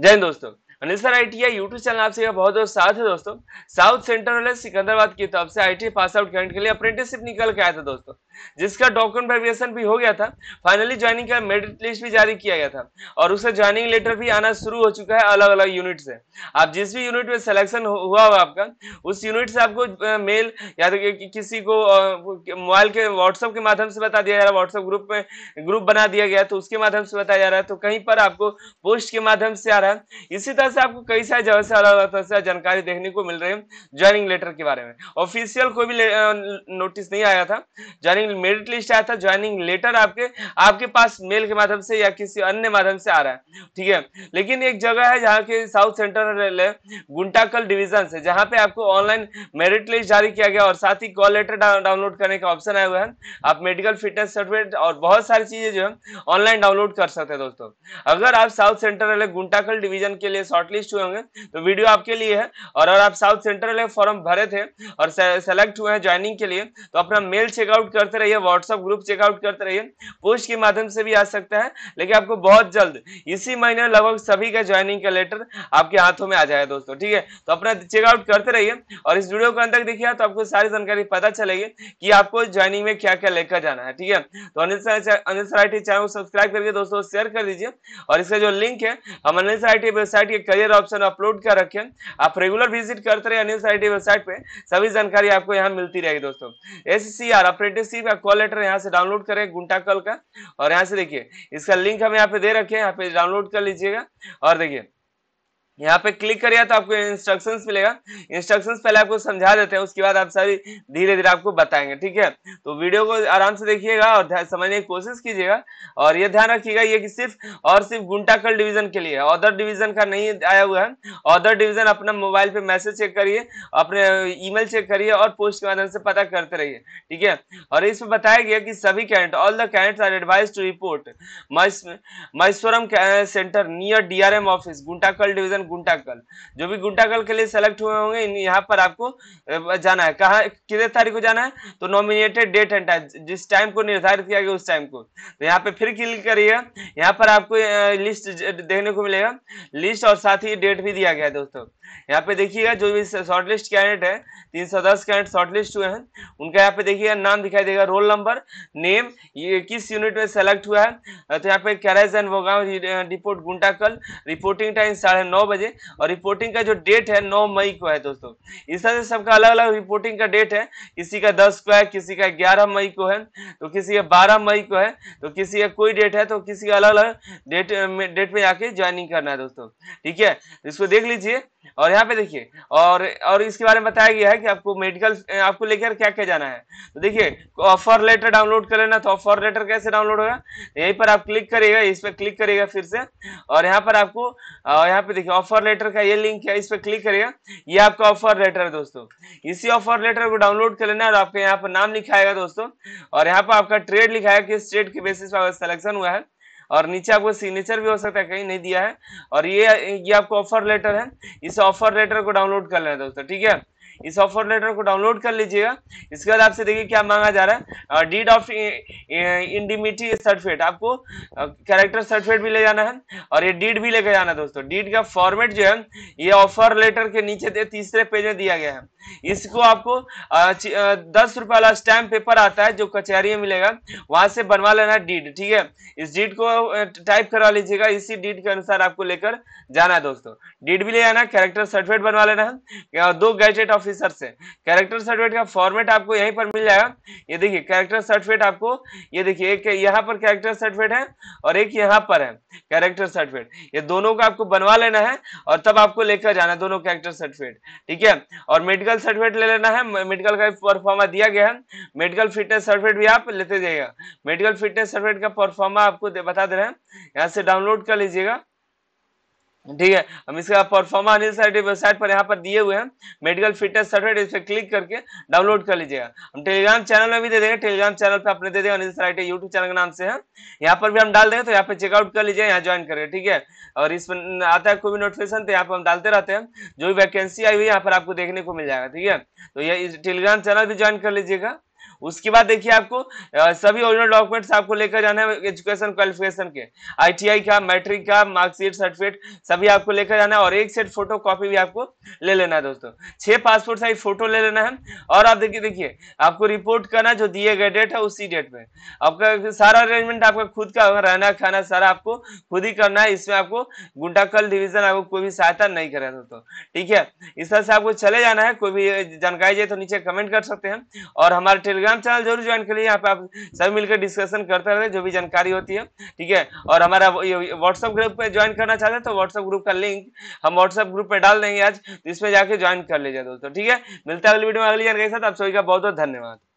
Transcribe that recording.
जय हिंद दोस्तों अनिसर I T I YouTube channel आपसे बहुत बहुत साथ है दोस्तों साउथ सेंटर वाले सिकंदराबाद की तरफ से आई पास आउट करने के लिए अप्रेंटिसशिप निकल के आया था दोस्तों जिसका डॉक्यूमेंट वेरिएशन भी हो गया था फाइनली ज्वाइनिंग का मेरिट लिस्ट भी जारी किया गया था और उसका ज्वाइनिंग लेटर भी आना शुरू हो चुका है अलग अलग यूनिट से आप जिस भी यूनिट में सिलेक्शन हुआ होगा आपका उस यूनिट से आपको मेल या तो किसी को मोबाइल के व्हाट्सअप के माध्यम से बता दिया जा रहा है व्हाट्सअप ग्रुप में ग्रुप बना दिया गया तो उसके माध्यम से बताया जा रहा है तो कहीं पर आपको पोस्ट के माध्यम से आ रहा है इसी तरह से आपको कई सारे जगह से अलग अलग से जानकारी देखने को मिल रही है ज्वाइनिंग लेटर के बारे में ऑफिशियल कोई भी नोटिस नहीं आया था ज्वाइनिंग मेरिट लिस्ट आया था ज्वाइनिंग लेटर आपके आपके पास मेल के माध्यम से या किसी अन्य माध्यम से आ रहा है ठीक है लेकिन एक जगह है जहाँ के South Central Railway Guntakal division से जहाँ पे आपको ऑनलाइन मेरिट लिस्ट जारी किया गया और साथ ही कॉल लेटर डाउनलोड करने का ऑप्शन आया हुआ है आप मेडिकल फिटनेस सर्टिफिकेट और बहुत सारी चीजें जो है ऑनलाइन डाउनलोड कर सकते हैं दोस्तों अगर आप South Central Railway Guntakal division के लिए शॉर्टलिस्ट हुए होंगे तो वीडियो आपके लिए है और अगर आप साउथ सेंट्रल में फॉर्म भरे थे और सेलेक्ट हुए हैं ज्वाइनिंग के लिए तो अपना मेल चेकआउट करते रहिए व्हाट्सअप ग्रुप चेकआउट करते रहिए पोस्ट के माध्यम से भी आ सकता है लेकिन आपको बहुत जल्द इसी महीने लगभग सभी का ज्वाइनिंग का लेटर आपके हाथों में आ जाएगा दोस्तों ठीक है तो अपना चेकआउट करते रहिए और इस वीडियो को अंत तक देखिए तो आपको सारी जानकारी पता चलेगी कि आपको ज्वाइनिंग में क्या क्या लेकर जाना है ठीक है तो अनिल अनिल सराइटी चैनल को सब्सक्राइब करके दोस्तों शेयर कर दीजिए और इसका जो लिंक है हम अनिल सराइटी वेबसाइट के करियर ऑप्शन अपलोड कर रखे आप रेगुलर विजिट करते रहे अनिल वेबसाइट पे सभी जानकारी आपको यहाँ मिलती रहेगी दोस्तों एस सी आर अप्रेंटिसशिप का कॉल लेटर यहाँ से डाउनलोड करें कल का और यहाँ से देखिए इसका लिंक हम यहाँ पे दे रखे हैं यहाँ पे डाउनलोड कर लीजिएगा और देखिए यहाँ पे क्लिक करिए तो आपको इंस्ट्रक्शंस मिलेगा इंस्ट्रक्शंस पहले आपको समझा देते हैं उसके बाद आप सारी धीरे धीरे आपको बताएंगे ठीक है तो वीडियो को आराम से देखिएगा और समझने की कोशिश कीजिएगा और ये ध्यान रखिएगा ये कि सिर्फ और सिर्फ गुंटाकल डिवीजन के लिए अदर डिवीजन का नहीं आया हुआ है अदर डिवीजन अपना मोबाइल पे मैसेज चेक करिए अपने ईमेल चेक करिए और पोस्ट के माध्यम से पता करते रहिए ठीक है और इसमें बताया गया कि सभी candidates all the candidates are advise to report मैश्वरम centre near DRM office Guntakal division Guntakal जो भी गुंटाकल के लिए सेलेक्ट हुए होंगे यहाँ पर आपको जाना है कहा कितने तारीख को जाना है तो नॉमिनेटेड डेट एंड टाइम जिस टाइम को निर्धारित किया गया उस टाइम को तो यहाँ पे फिर क्लिक करिए यहाँ पर आपको लिस्ट देखने को मिलेगा लिस्ट और साथ ही डेट भी दिया गया है दोस्तों यहाँ पे देखिएगा जो भी शॉर्टलिस्ट कैंडिडेट है तीन सौ दस कैंडिडेट शॉर्टलिस्ट हुए हैं उनका यहाँ पे देखिएगा नाम दिखाई देगा रोल नंबर नेम ये किस यूनिट में सेलेक्ट हुआ है तो यहाँ पे carriage and wagon report Guntakal reporting time साढ़े नौ बजे बजे और रिपोर्टिंग का जो डेट है नौ मई को है दोस्तों इस तरह से सबका अलग अलग रिपोर्टिंग का डेट है किसी का दस को है किसी का ग्यारह मई को है तो किसी का बारह मई को है तो किसी का कोई डेट है तो किसी का अलग अलग डेट डेट में आके ज्वाइनिंग करना है दोस्तों ठीक है तो इसको देख लीजिए और यहाँ पे देखिए और और इसके बारे में बताया गया है कि आपको मेडिकल आपको लेकर क्या क्या जाना है तो देखिए ऑफर लेटर डाउनलोड कर लेना तो ऑफर लेटर कैसे डाउनलोड होगा यहीं पर आप क्लिक करिएगा इस पर क्लिक करिएगा फिर से और यहाँ पर आपको यहाँ पे देखिए ऑफर लेटर का ये लिंक है इस पर क्लिक करिएगा ये आपका ऑफर लेटर है दोस्तों इसी ऑफर लेटर को डाउनलोड कर लेना और आपके यहाँ पर नाम लिखाएगा दोस्तों और यहाँ पर आपका ट्रेड लिखाएगा किस ट्रेड के बेसिस पर सिलेक्शन हुआ है और नीचे आपको सिग्नेचर भी हो सकता है कहीं नहीं दिया है और ये ये आपको ऑफर लेटर है इस ऑफर लेटर को डाउनलोड कर लेना दोस्तों ठीक है इस ऑफर लेटर को डाउनलोड कर लीजिएगा इसके बाद आपसे देखिए क्या मांगा जा रहा है डीड ऑफ इंडिमिटी सर्टिफिकेट आपको कैरेक्टर सर्टिफिकेट भी ले जाना है और ये डीड भी लेके जाना है दोस्तों डीड का फॉर्मेट जो है ये ऑफर लेटर के नीचे तीसरे पेज में दिया गया है इसको आपको दस रुपए वाला स्टैम्प पेपर आता है जो कचहरी में मिलेगा वहां से बनवा लेना है डीड ठीक है इस डीड को टाइप करा लीजिएगा इसी डीड के अनुसार आपको लेकर जाना है दोस्तों डीड भी ले जाना कैरेक्टर सर्टिफिकेट बनवा लेना है दो गैजेट ऑफिस ऑफिसर से कैरेक्टर सर्टिफिकेट का फॉर्मेट आपको यहीं पर मिल जाएगा ये देखिए कैरेक्टर सर्टिफिकेट आपको ये देखिए एक यहाँ पर कैरेक्टर सर्टिफिकेट है और एक यहाँ पर है कैरेक्टर सर्टिफिकेट ये दोनों का आपको बनवा लेना है और तब आपको लेकर जाना है दोनों कैरेक्टर सर्टिफिकेट ठीक है और मेडिकल सर्टिफिकेट ले लेना है मेडिकल का परफॉर्मा दिया गया है मेडिकल फिटनेस सर्टिफिकेट भी आप लेते जाइएगा मेडिकल फिटनेस सर्टिफिकेट का परफॉर्मा आपको बता दे रहे हैं यहाँ से डाउनलोड कर लीजिएगा ठीक है हम इसका परफॉर्मा अनिल वेबसाइट पर यहाँ पर दिए हुए हैं मेडिकल फिटनेस सर्टिफिकेट इस पर क्लिक करके डाउनलोड कर लीजिएगा हम टेलीग्राम चैनल में भी दे देंगे टेलीग्राम चैनल पे आपने दे देगा अनिल यूट्यूब चैनल के नाम से है यहाँ पर भी हम डाल देंगे तो यहाँ पे चेकआउट कर लीजिए यहाँ ज्वाइन करके ठीक है और इस आता है कोई भी नोटिफिकेशन तो यहाँ पर हम डालते रहते हैं जो भी वैकेंसी आई हुई है यहाँ पर आपको देखने को मिल जाएगा ठीक है तो ये टेलीग्राम चैनल भी ज्वाइन कर लीजिएगा उसके बाद देखिए आपको सभी ओरिजिनल डॉक्यूमेंट्स आपको लेकर जाना है एजुकेशन क्वालिफिकेशन के आईटीआई का मैट्रिक का मार्कशीट सर्टिफिकेट सभी आपको लेकर जाना है और एक सेट फोटो कॉपी भी आपको ले लेना है दोस्तों छह पासपोर्ट साइज फोटो ले लेना है और आप देखिए देखिए आपको रिपोर्ट करना जो दिए गए डेट है उसी डेट में आपका सारा अरेंजमेंट आपका खुद का रहना खाना सारा आपको खुद ही करना है इसमें आपको गुंडाकल डिविजन आपको कोई भी सहायता नहीं करे दोस्तों ठीक है इस तरह से आपको चले जाना है कोई भी जानकारी चाहिए तो नीचे कमेंट कर सकते हैं और हमारे टेलीग्राम चैनल जरूर ज्वाइन करिए यहाँ पे आप सभी मिलकर डिस्कशन करते रहते जो भी जानकारी होती है ठीक है और हमारा व्हाट्सअप ग्रुप पे ज्वाइन करना चाहते हैं तो व्हाट्सअप ग्रुप का लिंक हम व्हाट्सअप ग्रुप पे डाल देंगे आज इसमें जाके ज्वाइन कर लीजिए दोस्तों ठीक है मिलता है अगली वीडियो में अगली जानकारी के साथ आप सभी का बहुत बहुत धन्यवाद